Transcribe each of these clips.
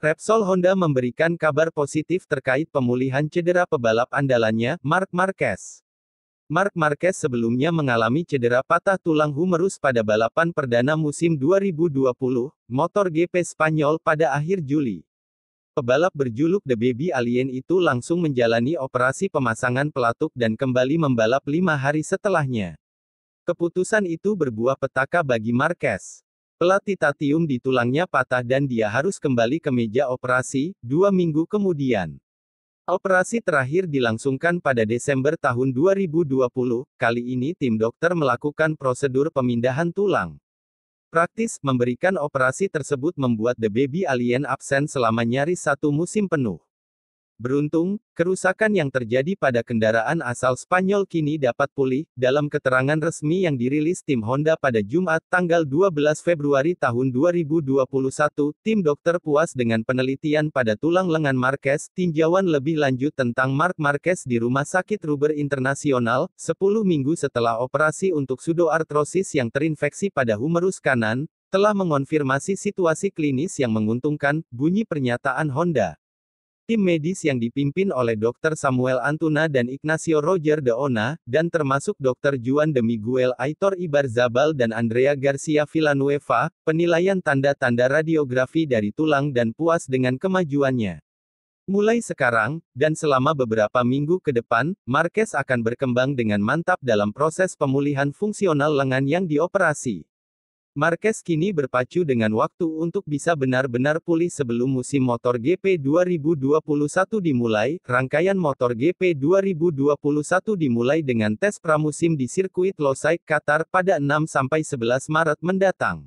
Repsol Honda memberikan kabar positif terkait pemulihan cedera pebalap andalannya, Mark Marquez. Mark Marquez sebelumnya mengalami cedera patah tulang humerus pada balapan perdana musim 2020, motor GP Spanyol pada akhir Juli. Pebalap berjuluk The Baby Alien itu langsung menjalani operasi pemasangan pelatuk dan kembali membalap lima hari setelahnya. Keputusan itu berbuah petaka bagi Marquez. Pelat titanium di tulangnya patah dan dia harus kembali ke meja operasi, dua minggu kemudian. Operasi terakhir dilangsungkan pada Desember tahun 2020, kali ini tim dokter melakukan prosedur pemindahan tulang. Praktis, memberikan operasi tersebut membuat The Baby Alien absen selama nyaris satu musim penuh. Beruntung, kerusakan yang terjadi pada kendaraan asal Spanyol kini dapat pulih, dalam keterangan resmi yang dirilis tim Honda pada Jumat tanggal 12 Februari tahun 2021, tim dokter puas dengan penelitian pada tulang lengan Marquez, tinjauan lebih lanjut tentang Mark Marquez di Rumah Sakit Ruber Internasional, 10 minggu setelah operasi untuk pseudoartrosis yang terinfeksi pada humerus kanan, telah mengonfirmasi situasi klinis yang menguntungkan, bunyi pernyataan Honda tim medis yang dipimpin oleh Dr. Samuel Antuna dan Ignacio Roger de Ona dan termasuk Dr. Juan de Miguel Aitor Ibarzabal dan Andrea Garcia Villanueva, penilaian tanda-tanda radiografi dari tulang dan puas dengan kemajuannya. Mulai sekarang, dan selama beberapa minggu ke depan, Marquez akan berkembang dengan mantap dalam proses pemulihan fungsional lengan yang dioperasi. Marquez kini berpacu dengan waktu untuk bisa benar-benar pulih sebelum musim motor GP 2021 dimulai. Rangkaian motor GP 2021 dimulai dengan tes pramusim di sirkuit Losail, Qatar pada 6-11 Maret mendatang.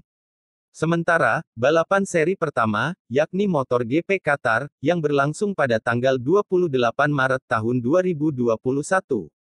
Sementara, balapan seri pertama, yakni motor GP Qatar, yang berlangsung pada tanggal 28 Maret tahun 2021.